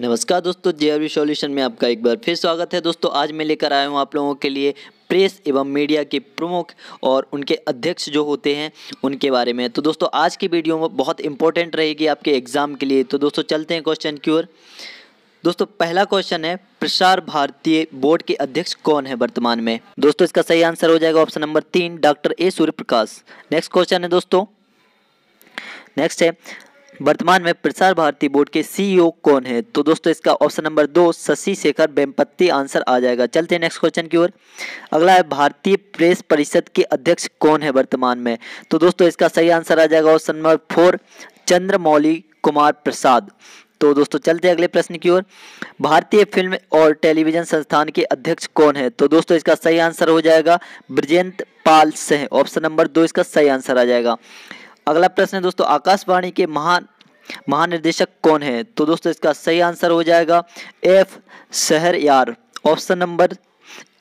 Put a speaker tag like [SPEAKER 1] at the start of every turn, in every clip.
[SPEAKER 1] नमस्कार दोस्तों जे सॉल्यूशन में आपका एक बार फिर स्वागत है दोस्तों आज मैं लेकर आया हूँ आप लोगों के लिए प्रेस एवं मीडिया के प्रमुख और उनके अध्यक्ष जो होते हैं उनके बारे में तो दोस्तों आज की वीडियो में बहुत इंपॉर्टेंट रहेगी आपके एग्ज़ाम के लिए तो दोस्तों चलते हैं क्वेश्चन की ओर दोस्तों पहला क्वेश्चन है प्रसार भारतीय बोर्ड के अध्यक्ष कौन है वर्तमान में दोस्तों इसका सही आंसर हो जाएगा ऑप्शन नंबर तीन doctor A Surya Prakash next question है दोस्तों नेक्स्ट है वर्तमान में प्रसार भारती बोर्ड के सीईओ e कौन है तो दोस्तों इसका ऑप्शन नंबर दो शशि शेखर बेमपत्ती आंसर आ जाएगा चलते हैं नेक्स्ट क्वेश्चन की ओर अगला है भारतीय प्रेस परिषद के अध्यक्ष कौन है वर्तमान में तो दोस्तों इसका सही आंसर आ जाएगा option number four Chandramouli Kumar Prasad तो दोस्तों चलते अगले प्रश्न की ओर भारतीय फिल्म और टेलीविजन संस्थान के अध्यक्ष कौन है तो दोस्तों इसका सही आंसर हो जाएगा ब्रजेंद्र पाल सिंह ऑप्शन नंबर दो इसका सही आंसर आ जाएगा अगला प्रश्न है दोस्तों आकाशवाणी के महान महानिर्देशक कौन है तो दोस्तों इसका सही आंसर हो जाएगा एफ शहर यार ऑप्शन नंबर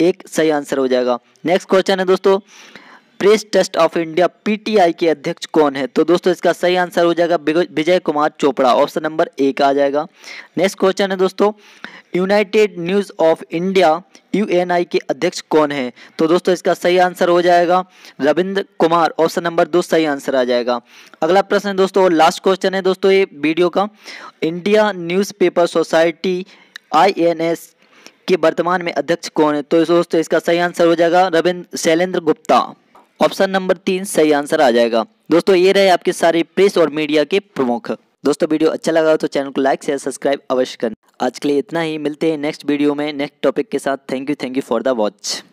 [SPEAKER 1] एक सही आंसर हो जाएगा नेक्स्ट क्वेश्चन है दोस्तों press trust of India PTI के अध्यक्ष कौन है तो दोस्तों इसका सही आंसर हो जाएगा विजय कुमार चोपड़ा ऑप्शन नंबर एक आ जाएगा नेक्स्ट क्वेश्चन है दोस्तों United News of India UNI के अध्यक्ष कौन है तो दोस्तों इसका सही आंसर हो जाएगा रविंद्र कुमार ऑप्शन नंबर दो सही आंसर आ जाएगा अगला प्रश्न है दोस्तों और लास्ट क्वेश्चन है दोस्तों ये वीडियो का इंडिया न्यूज़पेपर सोसाइटी आईएनएस के वर्तमान में अध्यक्ष कौन है तो दोस्तों इसका सही आंसर हो जाएगा रविंद्र शैलेंद्र गुप्ता ऑप्शन नंबर तीन सही आंसर आ जाएगा दोस्तों ये रहे आपके सारे प्रेस और मीडिया के प्रमुख दोस्तों वीडियो अच्छा लगा तो चैनल को लाइक शेयर सब्सक्राइब अवश्य करना आज के लिए इतना ही मिलते हैं नेक्स्ट वीडियो में नेक्स्ट टॉपिक के साथ thank you thank you for the watch